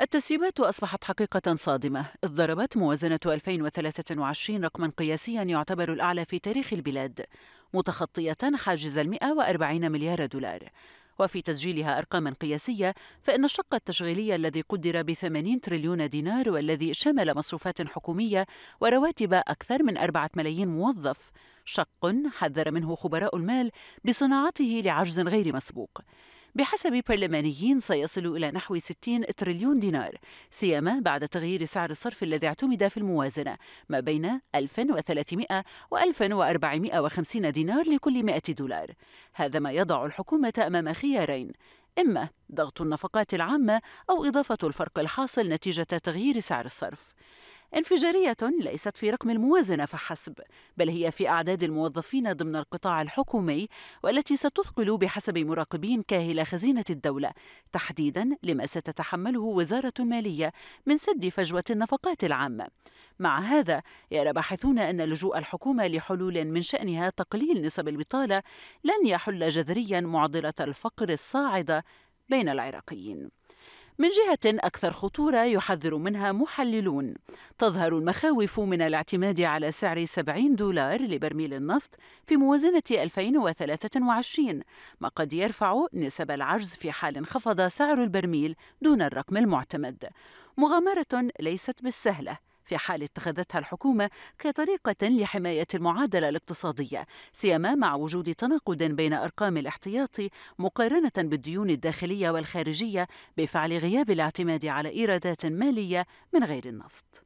التسريبات أصبحت حقيقة صادمة إذ ضربت موازنة 2023 رقما قياسيا يعتبر الأعلى في تاريخ البلاد متخطية حاجز ال 140 مليار دولار وفي تسجيلها أرقاما قياسية فإن الشق التشغيلي الذي قدر ب 80 تريليون دينار والذي شمل مصروفات حكومية ورواتب أكثر من 4 ملايين موظف شق حذر منه خبراء المال بصناعته لعجز غير مسبوق بحسب برلمانيين سيصل إلى نحو 60 تريليون دينار سيما بعد تغيير سعر الصرف الذي اعتمد في الموازنة ما بين 1300 و 1450 دينار لكل 100 دولار هذا ما يضع الحكومة أمام خيارين إما ضغط النفقات العامة أو إضافة الفرق الحاصل نتيجة تغيير سعر الصرف انفجارية ليست في رقم الموازنة فحسب بل هي في أعداد الموظفين ضمن القطاع الحكومي والتي ستثقل بحسب مراقبين كاهل خزينة الدولة تحديدا لما ستتحمله وزارة المالية من سد فجوة النفقات العامة مع هذا يرى باحثون أن لجوء الحكومة لحلول من شأنها تقليل نسب البطالة لن يحل جذريا معضلة الفقر الصاعدة بين العراقيين من جهة أكثر خطورة يحذر منها محللون تظهر المخاوف من الاعتماد على سعر 70 دولار لبرميل النفط في موازنة 2023 ما قد يرفع نسب العجز في حال انخفض سعر البرميل دون الرقم المعتمد مغامرة ليست بالسهلة في حال اتخذتها الحكومة كطريقة لحماية المعادلة الاقتصادية سيما مع وجود تناقض بين أرقام الاحتياط مقارنة بالديون الداخلية والخارجية بفعل غياب الاعتماد على إيرادات مالية من غير النفط